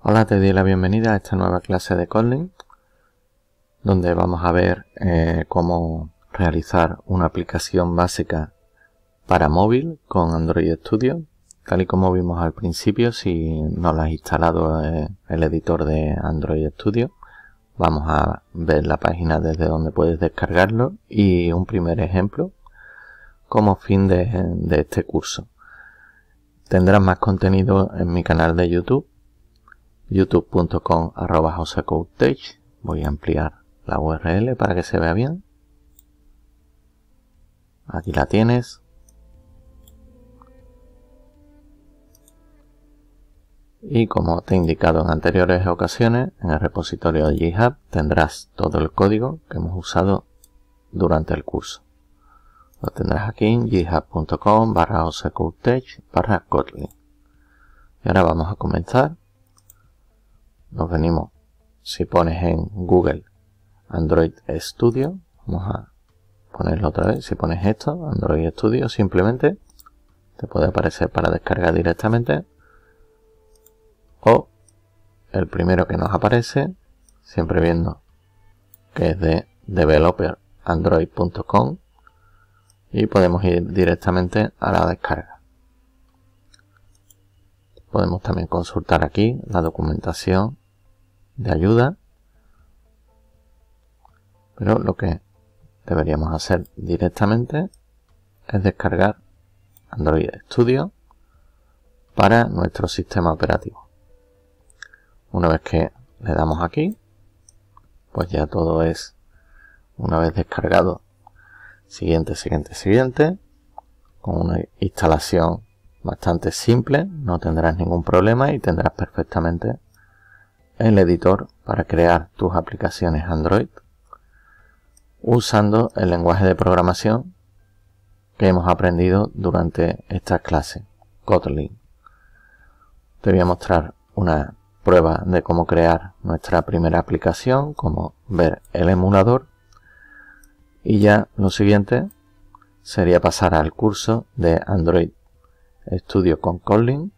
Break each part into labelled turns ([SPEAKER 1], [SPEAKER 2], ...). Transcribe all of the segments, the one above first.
[SPEAKER 1] Hola, te doy la bienvenida a esta nueva clase de Kotlin, donde vamos a ver eh, cómo realizar una aplicación básica para móvil con Android Studio. Tal y como vimos al principio, si no la has instalado eh, el editor de Android Studio, vamos a ver la página desde donde puedes descargarlo y un primer ejemplo como fin de este curso. Tendrás más contenido en mi canal de YouTube youtube.com arroba voy a ampliar la url para que se vea bien aquí la tienes y como te he indicado en anteriores ocasiones en el repositorio de GitHub tendrás todo el código que hemos usado durante el curso lo tendrás aquí en github.com barra barra Kotlin y ahora vamos a comenzar nos venimos, si pones en Google Android Studio, vamos a ponerlo otra vez, si pones esto, Android Studio, simplemente te puede aparecer para descargar directamente o el primero que nos aparece, siempre viendo que es de developerandroid.com y podemos ir directamente a la descarga. Podemos también consultar aquí la documentación de ayuda. Pero lo que deberíamos hacer directamente es descargar Android Studio para nuestro sistema operativo. Una vez que le damos aquí, pues ya todo es, una vez descargado, siguiente, siguiente, siguiente, con una instalación bastante simple, no tendrás ningún problema y tendrás perfectamente el editor para crear tus aplicaciones Android usando el lenguaje de programación que hemos aprendido durante esta clase, Kotlin. Te voy a mostrar una prueba de cómo crear nuestra primera aplicación, como ver el emulador y ya lo siguiente sería pasar al curso de Android Studio con Kotlin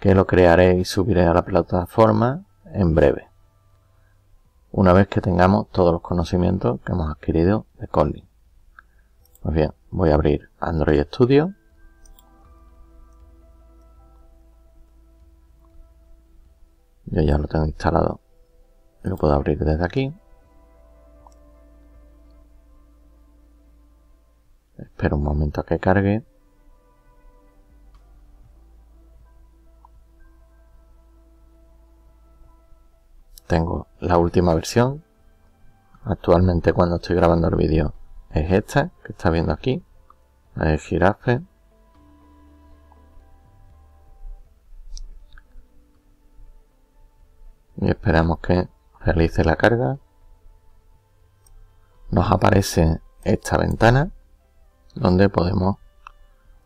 [SPEAKER 1] que lo crearé y subiré a la plataforma en breve, una vez que tengamos todos los conocimientos que hemos adquirido de Kotlin. Pues bien, voy a abrir Android Studio. Yo ya lo tengo instalado. Lo puedo abrir desde aquí. Espero un momento a que cargue. tengo la última versión. Actualmente cuando estoy grabando el vídeo es esta que está viendo aquí. El girafe. Y esperamos que realice la carga. Nos aparece esta ventana donde podemos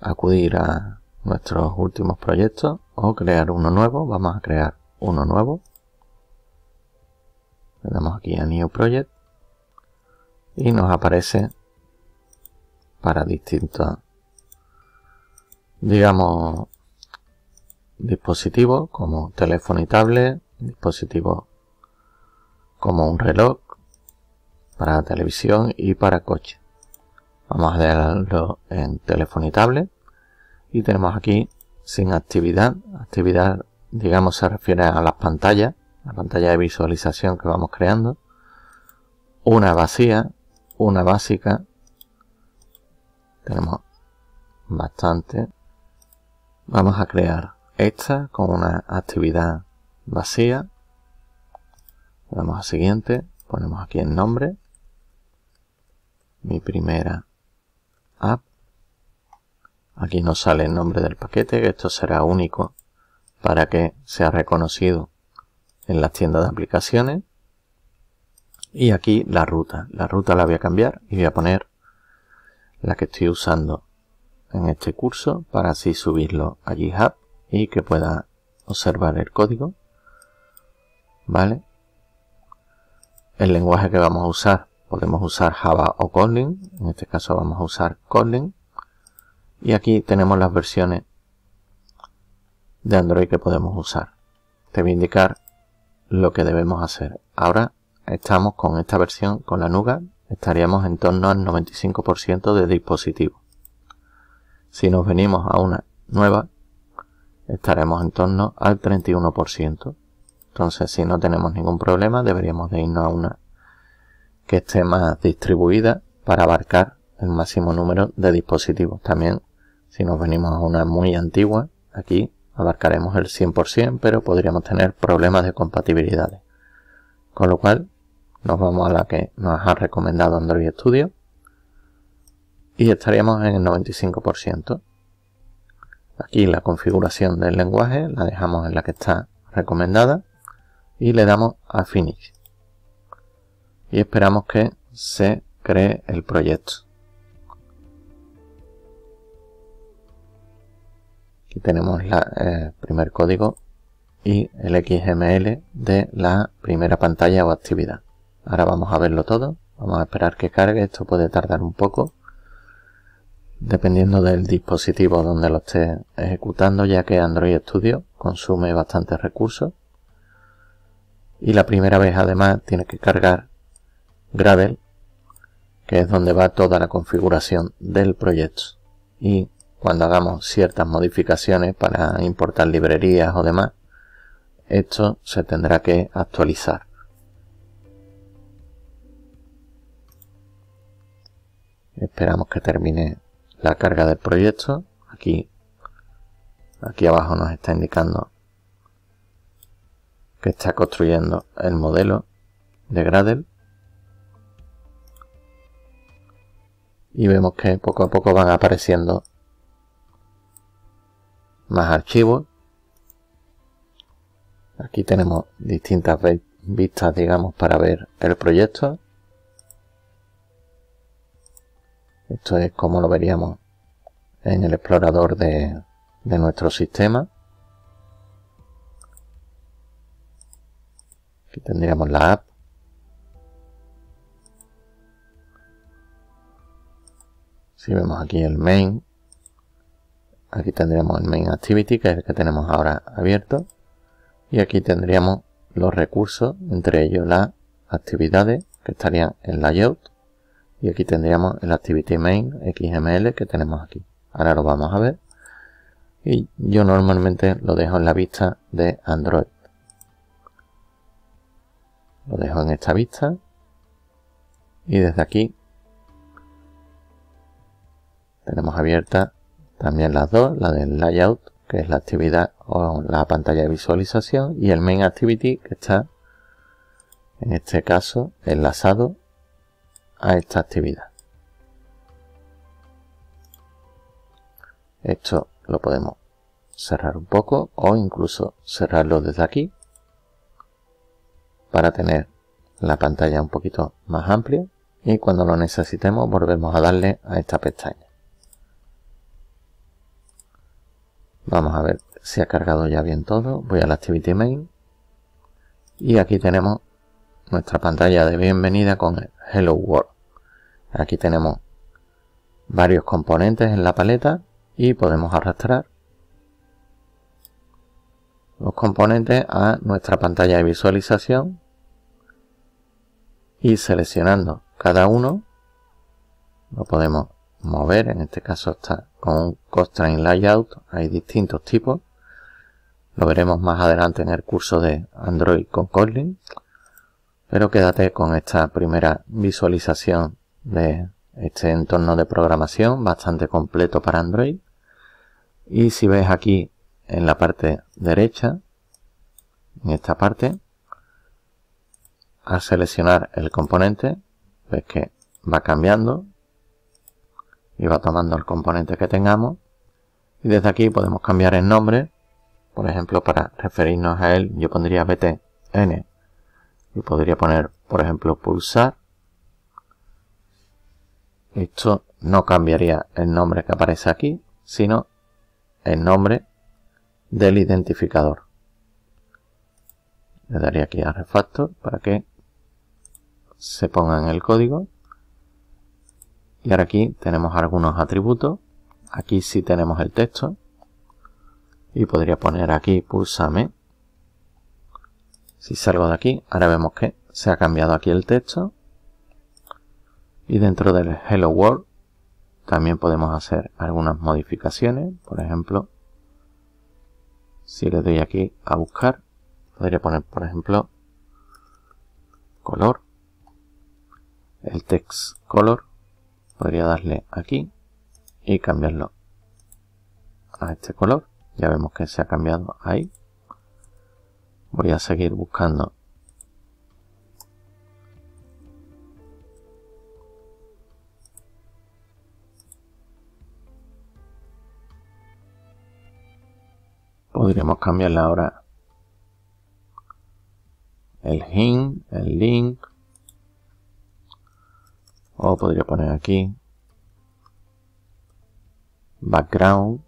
[SPEAKER 1] acudir a nuestros últimos proyectos o crear uno nuevo. Vamos a crear uno nuevo. Le damos aquí a New Project y nos aparece para distintos, digamos, dispositivos como teléfono y tablet, dispositivo como un reloj, para televisión y para coche. Vamos a dejarlo en teléfono y tablet y tenemos aquí sin actividad. Actividad, digamos, se refiere a las pantallas la pantalla de visualización que vamos creando, una vacía, una básica, tenemos bastante, vamos a crear esta con una actividad vacía, Vamos a siguiente, ponemos aquí el nombre, mi primera app, aquí nos sale el nombre del paquete, esto será único para que sea reconocido en las tiendas de aplicaciones y aquí la ruta. La ruta la voy a cambiar y voy a poner la que estoy usando en este curso para así subirlo a GitHub y que pueda observar el código. ¿Vale? El lenguaje que vamos a usar, podemos usar Java o Kotlin, en este caso vamos a usar Kotlin. Y aquí tenemos las versiones de Android que podemos usar. Te voy a indicar lo que debemos hacer. Ahora estamos con esta versión, con la Nuga, estaríamos en torno al 95% de dispositivos. Si nos venimos a una nueva, estaremos en torno al 31%. Entonces, si no tenemos ningún problema, deberíamos de irnos a una que esté más distribuida para abarcar el máximo número de dispositivos. También, si nos venimos a una muy antigua, aquí abarcaremos el 100%, pero podríamos tener problemas de compatibilidades. Con lo cual, nos vamos a la que nos ha recomendado Android Studio y estaríamos en el 95%. Aquí la configuración del lenguaje la dejamos en la que está recomendada y le damos a Finish. Y esperamos que se cree el proyecto. tenemos el eh, primer código y el XML de la primera pantalla o actividad. Ahora vamos a verlo todo. Vamos a esperar que cargue. Esto puede tardar un poco. Dependiendo del dispositivo donde lo esté ejecutando, ya que Android Studio consume bastantes recursos. Y la primera vez además tiene que cargar Gradle, que es donde va toda la configuración del proyecto. Y cuando hagamos ciertas modificaciones para importar librerías o demás, esto se tendrá que actualizar. Esperamos que termine la carga del proyecto. Aquí, aquí abajo nos está indicando que está construyendo el modelo de Gradle. Y vemos que poco a poco van apareciendo más archivos. Aquí tenemos distintas vistas, digamos, para ver el proyecto. Esto es como lo veríamos en el explorador de, de nuestro sistema. Aquí tendríamos la app. Si vemos aquí el main, Aquí tendríamos el main activity, que es el que tenemos ahora abierto. Y aquí tendríamos los recursos, entre ellos las actividades, que estarían en layout. Y aquí tendríamos el activity main XML que tenemos aquí. Ahora lo vamos a ver. Y yo normalmente lo dejo en la vista de Android. Lo dejo en esta vista. Y desde aquí tenemos abierta también las dos, la del layout, que es la actividad o la pantalla de visualización, y el main activity, que está, en este caso, enlazado a esta actividad. Esto lo podemos cerrar un poco o incluso cerrarlo desde aquí para tener la pantalla un poquito más amplia y cuando lo necesitemos volvemos a darle a esta pestaña. Vamos a ver si ha cargado ya bien todo. Voy a la Activity Main. Y aquí tenemos nuestra pantalla de bienvenida con el Hello World. Aquí tenemos varios componentes en la paleta y podemos arrastrar los componentes a nuestra pantalla de visualización y seleccionando cada uno lo podemos mover, en este caso está con un constraint layout, hay distintos tipos, lo veremos más adelante en el curso de Android con Kotlin, pero quédate con esta primera visualización de este entorno de programación bastante completo para Android y si ves aquí en la parte derecha, en esta parte, al seleccionar el componente, ves que va cambiando y va tomando el componente que tengamos y desde aquí podemos cambiar el nombre por ejemplo para referirnos a él yo pondría btn y podría poner por ejemplo pulsar esto no cambiaría el nombre que aparece aquí sino el nombre del identificador le daría aquí a refactor para que se ponga en el código y ahora aquí tenemos algunos atributos. Aquí sí tenemos el texto. Y podría poner aquí pulsame. Si salgo de aquí, ahora vemos que se ha cambiado aquí el texto. Y dentro del Hello World también podemos hacer algunas modificaciones. Por ejemplo, si le doy aquí a buscar, podría poner, por ejemplo, color, el text color podría darle aquí y cambiarlo a este color. Ya vemos que se ha cambiado ahí. Voy a seguir buscando podríamos cambiarle ahora el hint, el link o podría poner aquí. Background.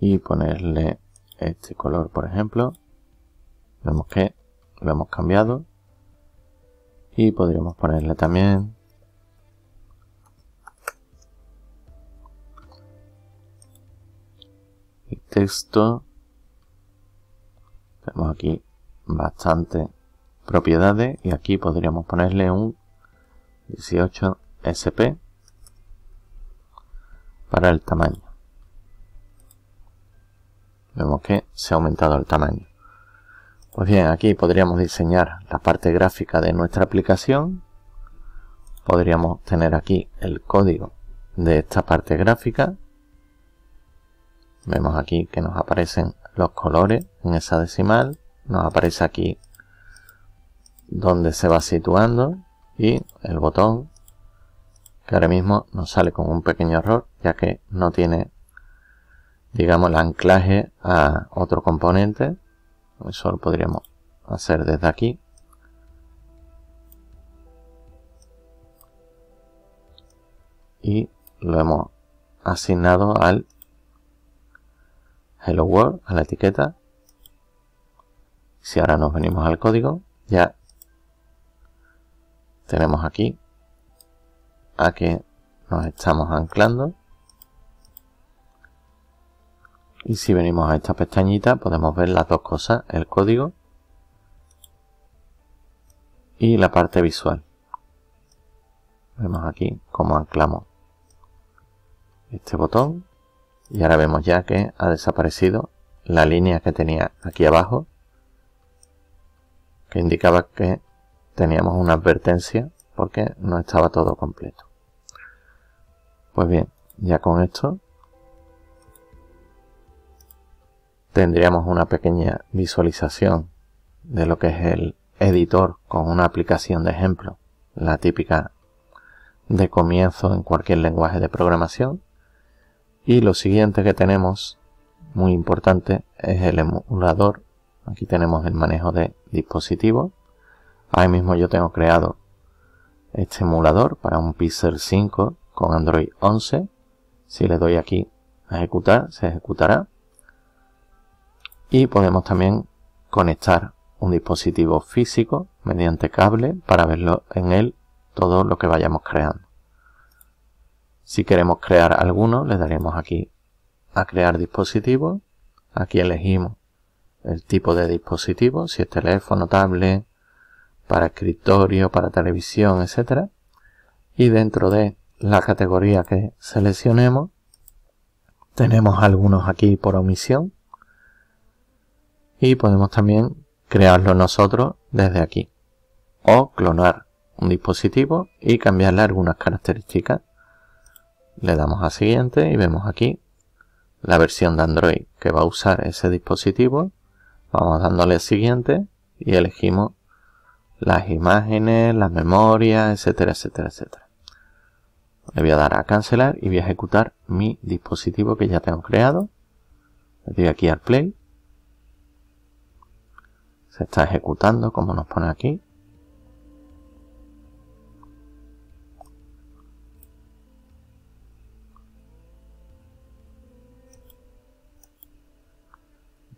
[SPEAKER 1] Y ponerle este color, por ejemplo. Vemos que lo hemos cambiado. Y podríamos ponerle también texto. Tenemos aquí bastante propiedades y aquí podríamos ponerle un 18SP para el tamaño. Vemos que se ha aumentado el tamaño. Pues bien, aquí podríamos diseñar la parte gráfica de nuestra aplicación. Podríamos tener aquí el código de esta parte gráfica. Vemos aquí que nos aparecen los colores en esa decimal. Nos aparece aquí donde se va situando y el botón que ahora mismo nos sale con un pequeño error ya que no tiene digamos el anclaje a otro componente eso lo podríamos hacer desde aquí y lo hemos asignado al hello world a la etiqueta si ahora nos venimos al código ya tenemos aquí a que nos estamos anclando y si venimos a esta pestañita podemos ver las dos cosas, el código y la parte visual. Vemos aquí como anclamos este botón y ahora vemos ya que ha desaparecido la línea que tenía aquí abajo que indicaba que teníamos una advertencia porque no estaba todo completo. Pues bien, ya con esto tendríamos una pequeña visualización de lo que es el editor con una aplicación de ejemplo, la típica de comienzo en cualquier lenguaje de programación. Y lo siguiente que tenemos, muy importante, es el emulador. Aquí tenemos el manejo de dispositivos Ahí mismo yo tengo creado este emulador para un Pixel 5 con Android 11. Si le doy aquí a ejecutar, se ejecutará. Y podemos también conectar un dispositivo físico mediante cable para verlo en él todo lo que vayamos creando. Si queremos crear alguno, le daremos aquí a crear dispositivo. Aquí elegimos el tipo de dispositivo, si es teléfono, tablet, para escritorio, para televisión, etc. Y dentro de la categoría que seleccionemos, tenemos algunos aquí por omisión. Y podemos también crearlo nosotros desde aquí. O clonar un dispositivo y cambiarle algunas características. Le damos a siguiente y vemos aquí la versión de Android que va a usar ese dispositivo. Vamos dándole a siguiente y elegimos las imágenes, las memorias, etcétera, etcétera, etcétera. Le voy a dar a cancelar y voy a ejecutar mi dispositivo que ya tengo creado. Le doy aquí al play. Se está ejecutando como nos pone aquí.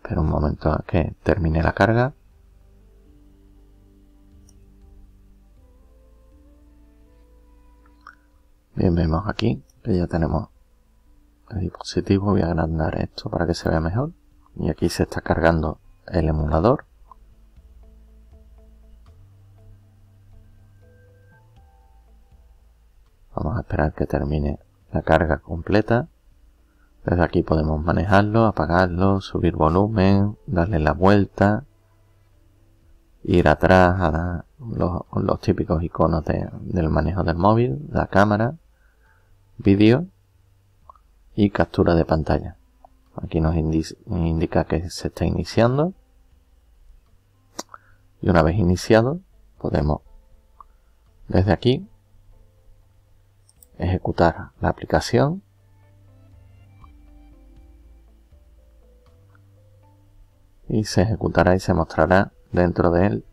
[SPEAKER 1] pero un momento a que termine la carga. Bien, vemos aquí que ya tenemos el dispositivo. Voy a agrandar esto para que se vea mejor. Y aquí se está cargando el emulador. Vamos a esperar que termine la carga completa. Desde aquí podemos manejarlo, apagarlo, subir volumen, darle la vuelta, ir atrás a los, los típicos iconos del manejo del móvil, la cámara, vídeo y captura de pantalla. Aquí nos indica que se está iniciando. Y una vez iniciado, podemos desde aquí ejecutar la aplicación. Y se ejecutará y se mostrará dentro del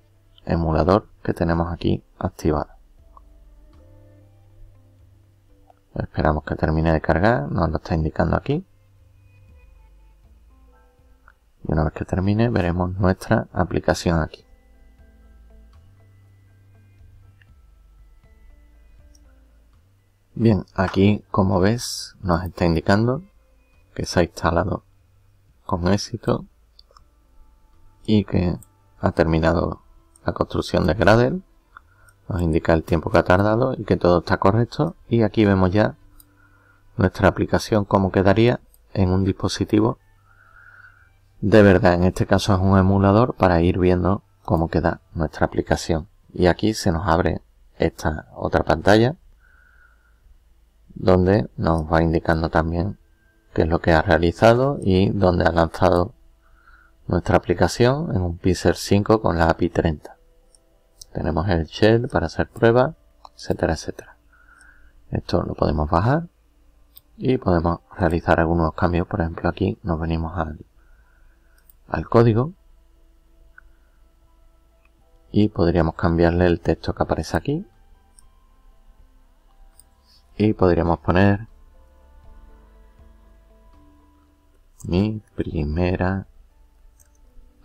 [SPEAKER 1] emulador que tenemos aquí activado. Esperamos que termine de cargar, nos lo está indicando aquí. Y una vez que termine veremos nuestra aplicación aquí. Bien, aquí como ves nos está indicando que se ha instalado con éxito y que ha terminado la construcción de Gradle nos indica el tiempo que ha tardado y que todo está correcto. Y aquí vemos ya nuestra aplicación cómo quedaría en un dispositivo de verdad. En este caso es un emulador para ir viendo cómo queda nuestra aplicación. Y aquí se nos abre esta otra pantalla donde nos va indicando también qué es lo que ha realizado y dónde ha lanzado nuestra aplicación en un Pixel 5 con la API 30. Tenemos el shell para hacer pruebas, etcétera, etcétera. Esto lo podemos bajar y podemos realizar algunos cambios. Por ejemplo, aquí nos venimos al, al código y podríamos cambiarle el texto que aparece aquí y podríamos poner mi primera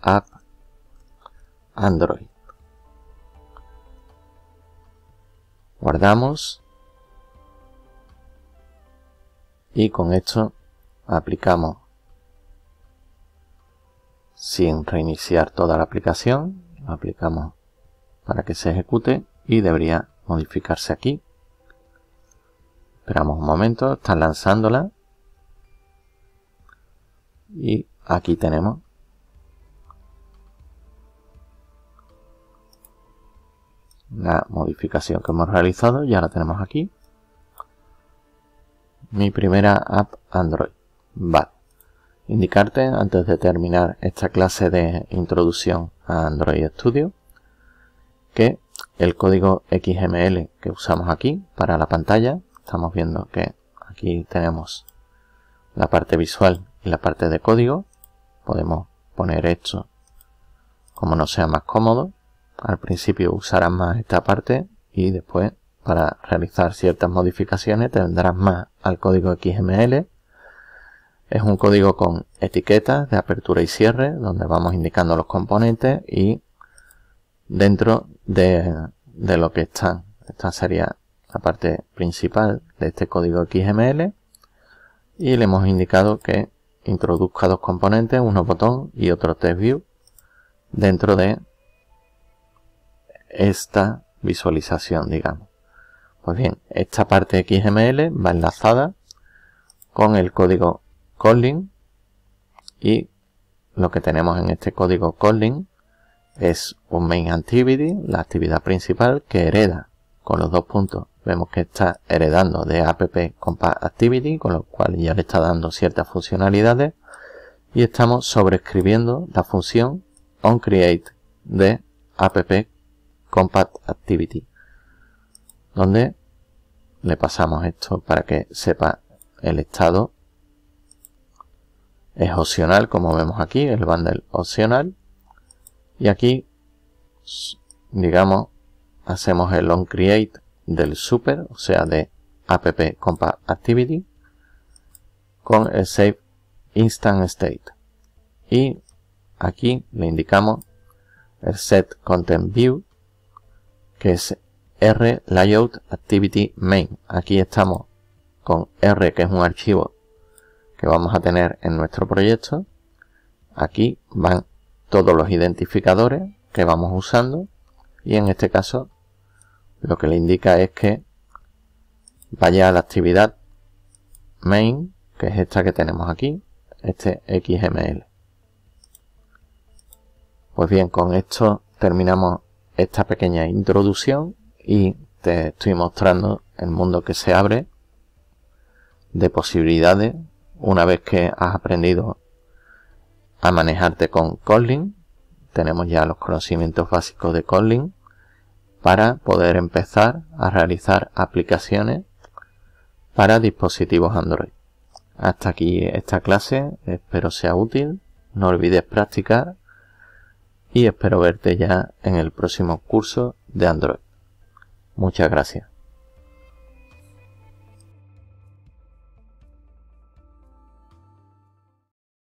[SPEAKER 1] app Android guardamos y con esto aplicamos sin reiniciar toda la aplicación aplicamos para que se ejecute y debería modificarse aquí esperamos un momento, está lanzándola y aquí tenemos la modificación que hemos realizado, ya la tenemos aquí. Mi primera app Android. Vale. Indicarte antes de terminar esta clase de introducción a Android Studio que el código XML que usamos aquí para la pantalla, estamos viendo que aquí tenemos la parte visual y la parte de código, podemos poner esto como nos sea más cómodo, al principio usarás más esta parte y después para realizar ciertas modificaciones tendrás más al código XML. Es un código con etiquetas de apertura y cierre donde vamos indicando los componentes y dentro de, de lo que están. Esta sería la parte principal de este código XML y le hemos indicado que introduzca dos componentes, uno botón y otro test view dentro de esta visualización, digamos. Pues bien, esta parte XML va enlazada con el código calling y lo que tenemos en este código calling es un main activity, la actividad principal que hereda con los dos puntos. Vemos que está heredando de app compact activity, con lo cual ya le está dando ciertas funcionalidades y estamos sobreescribiendo la función onCreate de app Compact Activity, donde le pasamos esto para que sepa el estado. Es opcional, como vemos aquí, el bundle opcional. Y aquí, digamos, hacemos el onCreate create del super, o sea, de app compact activity, con el save instant state. Y aquí le indicamos el set content view, que es R Layout Activity Main. Aquí estamos con R, que es un archivo que vamos a tener en nuestro proyecto. Aquí van todos los identificadores que vamos usando y en este caso lo que le indica es que vaya a la actividad main, que es esta que tenemos aquí, este XML. Pues bien, con esto terminamos esta pequeña introducción y te estoy mostrando el mundo que se abre de posibilidades una vez que has aprendido a manejarte con Kotlin. Tenemos ya los conocimientos básicos de Kotlin para poder empezar a realizar aplicaciones para dispositivos Android. Hasta aquí esta clase, espero sea útil. No olvides practicar y espero verte ya en el próximo curso de Android. Muchas gracias.